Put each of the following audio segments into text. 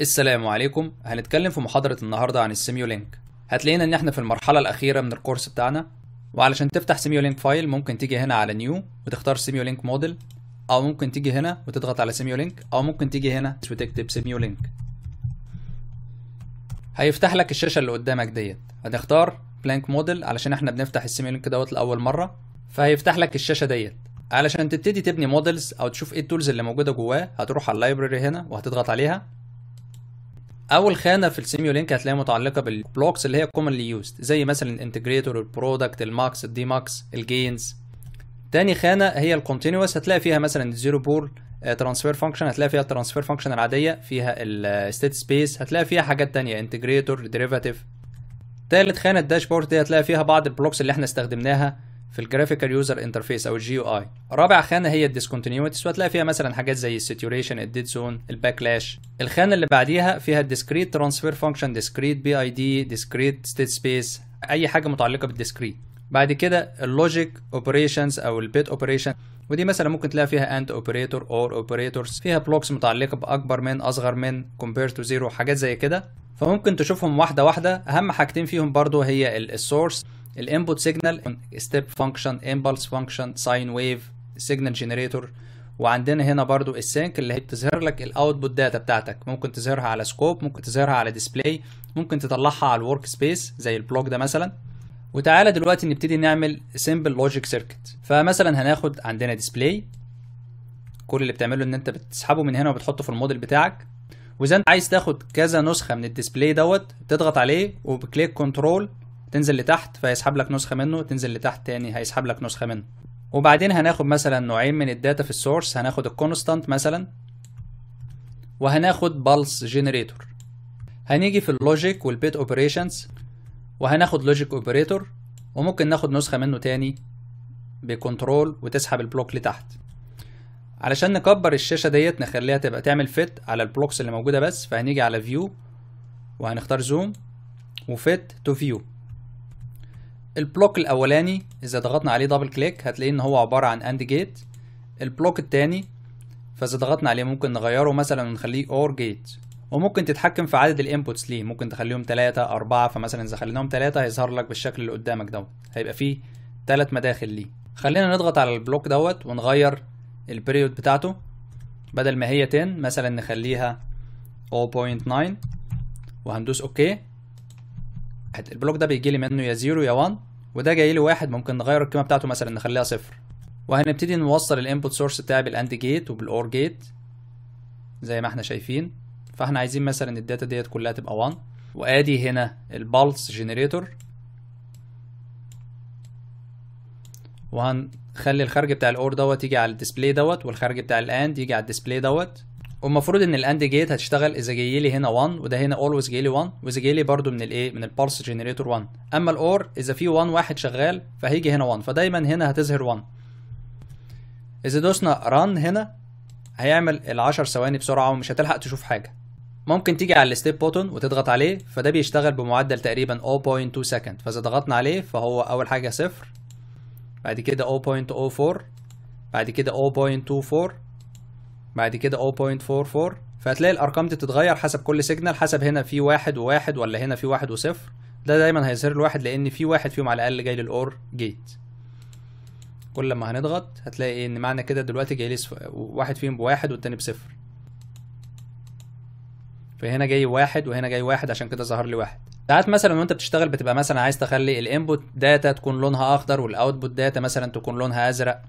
السلام عليكم هنتكلم في محاضرة النهاردة عن السيميو لينك هتلاقينا ان احنا في المرحلة الاخيرة من الكورس بتاعنا وعلشان تفتح سيميو لينك فايل ممكن تيجي هنا على نيو وتختار سيميو لينك موديل او ممكن تيجي هنا وتضغط على سيميو لينك او ممكن تيجي هنا وتكتب سيميو لينك هيفتح لك الشاشة اللي قدامك ديت هتختار بلانك موديل علشان احنا بنفتح السيميو لينك دوت لاول مرة فهيفتح لك الشاشة ديت علشان تبتدي تبني موديلز او تشوف ايه التولز اللي موجوده جواه هتروح على اللايبرري هنا وهتضغط عليها اول خانه في السيميو لينك هتلاقيها متعلقه بالبلوكس اللي هي كومنلي يوزد زي مثلا الانتجريتور البرودكت الماكس الدي ماكس الجينز تاني خانه هي الكونتينوس هتلاقي فيها مثلا الزيرو بول ترانسفير فانكشن هتلاقي فيها الترانسفير فانكشن العاديه فيها الستيت سبيس آه، هتلاقي فيها حاجات تانية انتجريتور ديريفاتيف تالت خانه الداشبورد دي هتلاقي فيها بعض البلوكس اللي احنا استخدمناها في الجرافيكال يوزر انترفيس او الجي يو اي رابع خانه هي الديسكونتينيوتيز وهتلاقي فيها مثلا حاجات زي الساتوريشن الديد زون الباكلاش الخانه اللي بعديها فيها الديسكريت ترانسفير فانكشن ديسكريت بي اي دي ديسكريت ستيت سبيس اي حاجه متعلقه بالديسكريت بعد كده اللوجيك اوبريشنز او البيت اوبريشن ودي مثلا ممكن تلاقي فيها اند اوبريتور اور اوبريتورز فيها بلوكس متعلقه باكبر من اصغر من كومبير تو زيرو حاجات زي كده فممكن تشوفهم واحده واحده اهم حاجتين فيهم برضو هي السورس الانبوت سيجنال ستيب فانكشن امبلس فانكشن ساين ويف سيجنال جنريتور وعندنا هنا برضو السينك اللي هي بتظهر لك الاوتبوت داتا بتاعتك ممكن تظهرها على سكوب ممكن تظهرها على ديسبلاي ممكن تطلعها على الورك سبيس زي البلوك ده مثلا وتعالى دلوقتي نبتدي نعمل سيمبل لوجيك سيركت فمثلا هناخد عندنا ديسبلاي كل اللي بتعمله ان انت بتسحبه من هنا وبتحطه في الموديل بتاعك واذا انت عايز تاخد كذا نسخه من الديسبلاي دوت تضغط عليه وبكليك كنترول تنزل لتحت فيسحب لك نسخه منه تنزل لتحت تاني هيسحب لك نسخه منه وبعدين هناخد مثلا نوعين من الداتا في السورس هناخد الكونستانت مثلا وهناخد بالس جنريتور هنيجي في اللوجيك والبيت اوبريشنز وهناخد لوجيك اوبريتور وممكن ناخد نسخه منه تاني بكنترول وتسحب البلوك لتحت علشان نكبر الشاشه ديت نخليها تبقى تعمل فيت على البلوكس اللي موجوده بس فهنيجي على فيو وهنختار زوم وفيت تو فيو البلوك الاولاني اذا ضغطنا عليه دبل كليك هتلاقيه ان هو عباره عن اند جيت البلوك التاني فاذا ضغطنا عليه ممكن نغيره مثلا ونخليه اور جيت وممكن تتحكم في عدد الانبوتس ليه ممكن تخليهم 3 4 فمثلا اذا خليناهم 3 هيظهر لك بالشكل اللي قدامك دوت هيبقى فيه 3 مداخل ليه خلينا نضغط على البلوك دوت ونغير البريود بتاعته بدل ما هي 10 مثلا نخليها 0.9 وهندوس اوكي واحد البلوك ده بيجي لي منه يا زيرو يا 1 وده جاي لي واحد ممكن نغير القيمه بتاعته مثلا نخليها صفر وهنبتدي نوصل الانبوت سورس بتاعي بالاند جيت وبالاور جيت زي ما احنا شايفين فاحنا عايزين مثلا الداتا ديت كلها تبقى 1 وادي هنا البالس جنريتور وهنخلي الخارج بتاع الاور دوت يجي على الديسبلاي دوت والخارج بتاع الاند يجي على الديسبلاي دوت والمفروض ان الاند جيت هتشتغل اذا جاي لي هنا 1 وده هنا اولويز جاي لي 1 واذا جاي لي برده من الايه من البالس جنريتور 1 اما الاور اذا في 1 واحد شغال فهيجي هنا 1 فدايما هنا هتظهر 1 اذا دوسنا ران هنا هيعمل ال 10 ثواني بسرعه ومش هتلحق تشوف حاجه ممكن تيجي على الستيب بوتون وتضغط عليه فده بيشتغل بمعدل تقريبا 0.2 سكند فاذا ضغطنا عليه فهو اول حاجه صفر بعد كده 0.04 بعد كده 0.24 بعد كده 0.44 فهتلاقي الارقام دي بتتغير حسب كل سيجنال حسب هنا في واحد وواحد ولا هنا في واحد وصفر ده دايما هيظهر الواحد لان في واحد فيهم على الاقل جاي للاور جيت كل ما هنضغط هتلاقي ان معنى كده دلوقتي جاي لي واحد فيهم بواحد والتاني بصفر فهنا جاي واحد وهنا جاي واحد عشان كده ظهر لي واحد ساعات مثلا وانت بتشتغل بتبقى مثلا عايز تخلي الانبوت داتا تكون لونها اخضر والاوتبوت داتا مثلا تكون لونها ازرق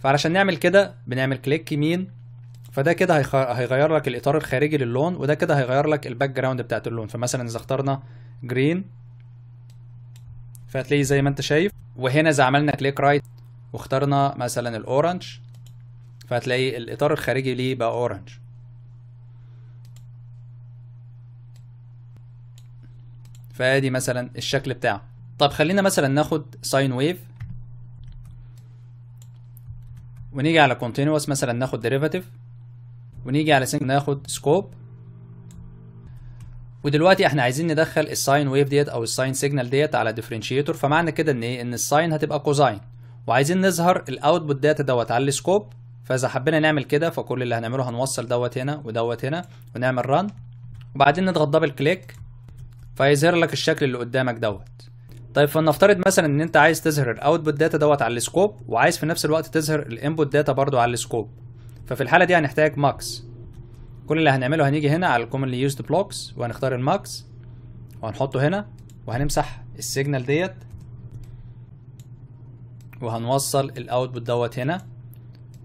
فعلشان نعمل كده بنعمل كليك يمين فده كده هيخ... هيغير لك الاطار الخارجي للون وده كده هيغير لك الباك جراوند بتاعت اللون فمثلا اذا اخترنا جرين فهتلاقي زي ما انت شايف وهنا اذا عملنا كليك رايت واخترنا مثلا الاورنج فهتلاقي الاطار الخارجي ليه بقى اورنج فادي مثلا الشكل بتاعه طب خلينا مثلا ناخد ساين ويف ونيجي على كونتينوس مثلا ناخد ديريفاتيف ونيجي على سنك ناخد سكوب ودلوقتي احنا عايزين ندخل الساين ويف ديت او الساين سيجنال ديت على ديفرنشيتور فمعنى كده ان ايه ان الساين هتبقى كوزاين وعايزين نظهر الاوتبوت داتا دوت على السكوب فاذا حبينا نعمل كده فكل اللي هنعمله هنوصل دوت هنا ودوت هنا ونعمل ران وبعدين نضغط دبل كليك فيظهر لك الشكل اللي قدامك دوت طيب فلنفترض مثلا ان انت عايز تظهر الاوتبوت داتا دوت على السكوب وعايز في نفس الوقت تظهر الانبوت داتا برضو على السكوب ففي الحاله دي هنحتاج ماكس كل اللي هنعمله هنيجي هنا على الكومنلي used blocks وهنختار الماكس وهنحطه هنا وهنمسح السيجنال ديت وهنوصل الاوتبوت دوت هنا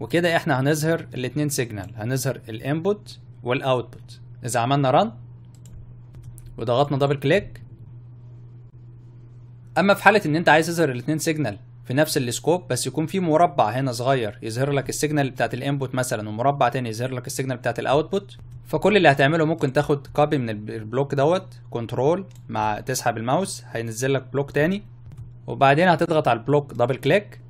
وكده احنا هنظهر الاتنين سيجنال هنظهر الانبوت والاوتبوت اذا عملنا ران وضغطنا دبل كليك اما في حاله ان انت عايز تظهر الاتنين سيجنال في نفس السكوب بس يكون في مربع هنا صغير يظهر لك السيجنال بتاعت الانبوت مثلا ومربع تاني يظهر لك السيجنال بتاعت الاوتبوت فكل اللي هتعمله ممكن تاخد كوبي من البلوك دوت كنترول مع تسحب الماوس هينزل لك بلوك تاني وبعدين هتضغط على البلوك دبل كليك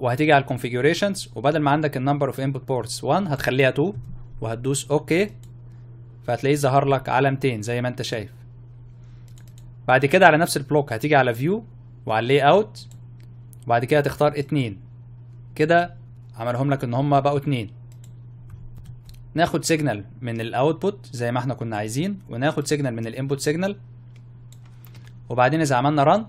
وهتيجي على الكونفيجوريشنز وبدل ما عندك النمبر اوف انبوت بورتس 1 هتخليها 2 وهتدوس اوكي فهتلاقيه ظهر لك علامتين زي ما انت شايف بعد كده على نفس البلوك هتيجي على فيو وعلى لاي اوت وبعد كده تختار اتنين كده عملهم لك ان هما بقوا اتنين ناخد سيجنال من الاوتبوت زي ما احنا كنا عايزين وناخد سيجنال من الانبوت سيجنال وبعدين اذا عملنا ران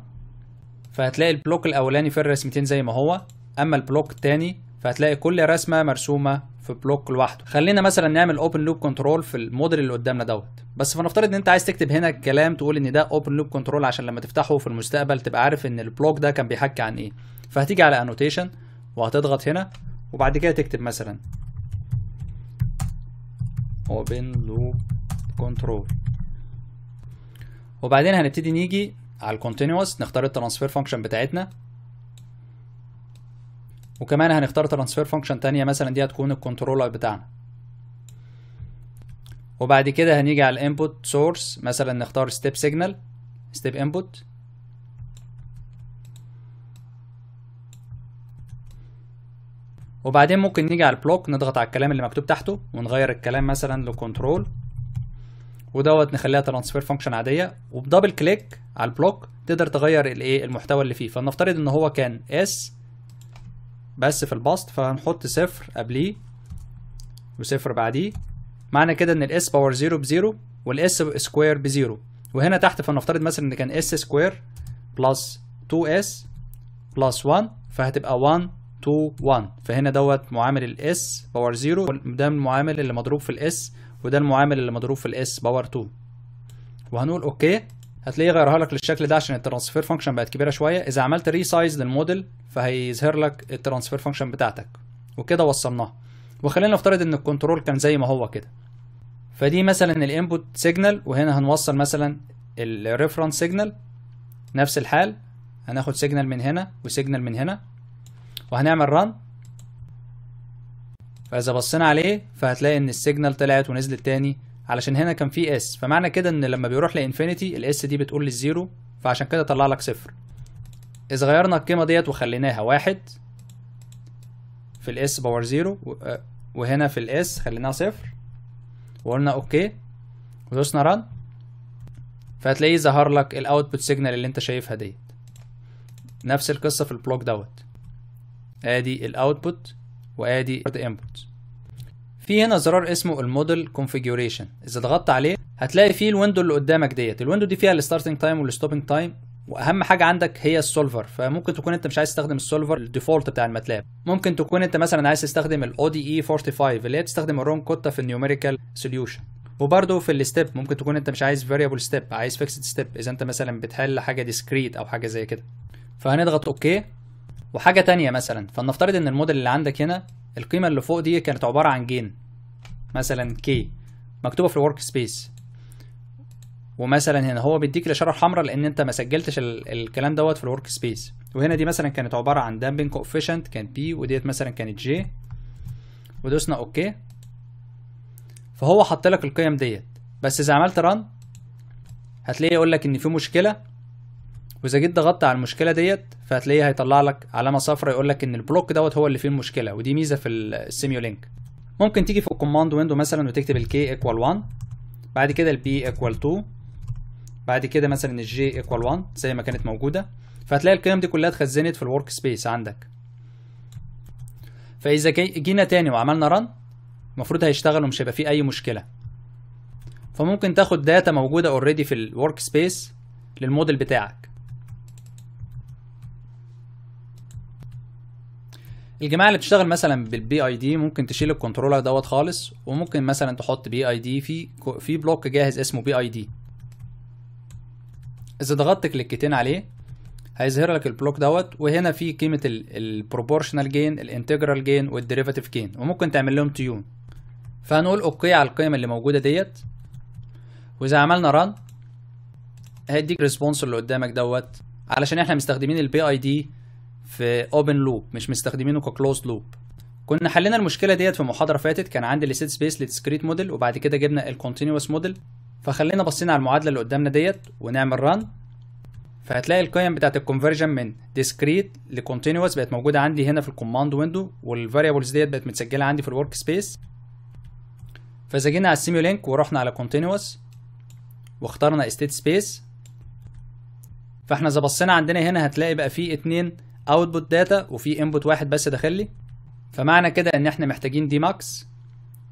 فهتلاقي البلوك الاولاني في الرسمتين زي ما هو اما البلوك التاني فهتلاقي كل رسمه مرسومه في بلوك لوحده خلينا مثلا نعمل اوبن لوب كنترول في الموديل اللي قدامنا دوت بس فنفترض ان انت عايز تكتب هنا الكلام تقول ان ده اوبن لوب كنترول عشان لما تفتحه في المستقبل تبقى عارف ان البلوك ده كان بيحكي عن ايه فهتيجي على انوتيشن وهتضغط هنا وبعد كده تكتب مثلا اوبن لوب كنترول وبعدين هنبتدي نيجي على الكونتينوس نختار الترانسفير فانكشن بتاعتنا وكمان هنختار ترانسفير فانكشن تانية مثلا دي هتكون الكنترولر بتاعنا وبعد كده هنيجي على الانبوت سورس مثلا نختار ستيب سيجنال ستيب انبوت وبعدين ممكن نيجي على البلوك نضغط على الكلام اللي مكتوب تحته ونغير الكلام مثلا لكنترول ودوت نخليها ترانسفير فانكشن عاديه وبدبل كليك على البلوك تقدر تغير الايه المحتوى اللي فيه فلنفترض ان هو كان اس بس في البسط فهنحط صفر قبليه وصفر بعديه معنى كده ان الاس باور زيرو بزيرو والاس سكوير بزيرو وهنا تحت فنفترض مثلا ان كان اس سكوير بلس 2 اس بلس 1 فهتبقى 1 2 1 فهنا دوت معامل الاس باور 0 ده المعامل اللي مضروب في الاس وده المعامل اللي مضروب في الاس باور 2 وهنقول اوكي هتلاقيه غيرها لك للشكل ده عشان الترانسفير فانكشن بقت كبيره شويه اذا عملت ريسايز للموديل فهيظهر لك الترانسفير فانكشن بتاعتك وكده وصلناها وخلينا نفترض ان الكنترول كان زي ما هو كده فدي مثلا الانبوت سيجنال وهنا هنوصل مثلا الريفرنس سيجنال نفس الحال هناخد سيجنال من هنا وسيجنال من هنا وهنعمل ران فاذا بصينا عليه فهتلاقي ان السيجنال طلعت ونزلت تاني علشان هنا كان في اس فمعنى كده ان لما بيروح لانفينيتي الاس دي بتقول للزيرو فعشان كده طلع لك صفر اذا غيرنا القيمه ديت وخليناها واحد في S باور زيرو آه، وهنا في S خليناها صفر وقلنا اوكي ودوسنا ران فهتلاقيه ظهر لك الاوتبوت سيجنال اللي انت شايفها ديت نفس القصه في البلوك دوت ادي الاوتبوت وادي Input في هنا زرار اسمه الموديل كونفيجوريشن اذا ضغطت عليه هتلاقي فيه الويندو اللي قدامك ديت الويندو دي فيها الستارتنج تايم والستوبنج تايم واهم حاجه عندك هي السولفر فممكن تكون انت مش عايز تستخدم السولفر الديفولت بتاع الماتلاب ممكن تكون انت مثلا عايز تستخدم الاو دي اي 45 اللي هي بتستخدم الرون كوتا في النيوميريكال سوليوشن وبرده في الستيب ممكن تكون انت مش عايز فاريبل ستيب عايز فيكسد ستيب اذا انت مثلا بتحل حاجه ديسكريت او حاجه زي كده فهنضغط اوكي وحاجه تانية مثلا فلنفترض ان الموديل اللي عندك هنا القيمه اللي فوق دي كانت عباره عن جين مثلا كي مكتوبه في الورك سبيس ومثلا هنا هو بيديك الاشاره الحمراء لان انت ما سجلتش ال الكلام دوت في الورك سبيس وهنا دي مثلا كانت عباره عن دامبنج كوفيشنت كانت بي وديت مثلا كانت جي ودوسنا اوكي فهو حط لك القيم ديت بس اذا عملت ران هتلاقيه يقول لك ان في مشكله واذا جيت ضغطت على المشكله ديت فهتلاقيه هيطلع لك علامه صفراء يقول لك ان البلوك دوت هو اللي فيه المشكله ودي ميزه في السيميولينك ممكن تيجي في الكوماند ويندو مثلا وتكتب الكي ايكوال 1 بعد كده البي ايكوال 2 بعد كده مثلا الجي ايكوال 1 زي ما كانت موجوده فهتلاقي القيم دي كلها اتخزنت في الورك سبيس عندك فاذا جينا تاني وعملنا رن المفروض هيشتغل ومش هيبقى فيه اي مشكله فممكن تاخد داتا موجوده اوريدي في الورك سبيس للموديل بتاعك الجماعه اللي بتشتغل مثلا بالبي اي دي ممكن تشيل الكنترولر دوت خالص وممكن مثلا تحط بي اي دي في في بلوك جاهز اسمه بي اي دي اذا ضغطت كليكتين عليه هيظهر لك البلوك دوت وهنا في قيمه البروبورشنال جين الانتجرال جين والديريفاتيف جين وممكن تعمل لهم تيون فهنقول اوكي على القيمه اللي موجوده ديت واذا عملنا ران هيديك ريسبونس اللي قدامك دوت علشان احنا مستخدمين البي اي دي في اوبن لوب مش مستخدمينه ككلوز لوب كنا حلينا المشكله ديت في محاضره فاتت كان عندي الست سبيس للديسكريت موديل وبعد كده جبنا الكونتينوس موديل فخلينا بصينا على المعادله اللي قدامنا ديت ونعمل ران فهتلاقي القيم بتاعت الكونفرجن من discrete لcontinuous بقت موجوده عندي هنا في الكوماند ويندو والفاريبلز ديت بقت متسجله عندي في الورك سبيس فاذا جينا على السيميو لينك ورحنا على continuous واخترنا state space فاحنا اذا بصينا عندنا هنا هتلاقي بقى فيه اتنين output data وفي input واحد بس داخل لي فمعنى كده ان احنا محتاجين دي ماكس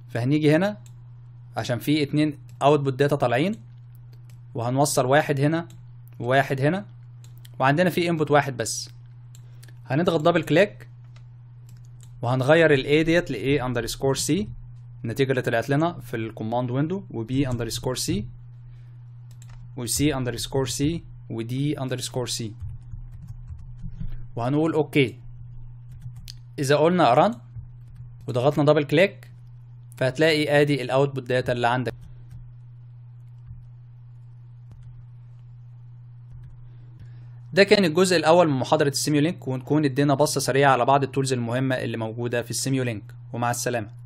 فهنيجي هنا عشان في اتنين اوتبوت داتا طالعين وهنوصل واحد هنا وواحد هنا وعندنا في انبوت واحد بس هنضغط دبل كليك وهنغير الاي ديت لاي اندرسكور سي النتيجه اللي طلعت لنا في الكوماند ويندو وبي اندرسكور سي وسي اندرسكور سي ودي اندرسكور سي وهنقول اوكي اذا قلنا ران وضغطنا دبل كليك فهتلاقي ادي الاوتبوت داتا اللي عندك ده كان الجزء الاول من محاضره السيميولينك ونكون ادينا بصه سريعه على بعض التولز المهمه اللي موجوده في السيميولينك ومع السلامه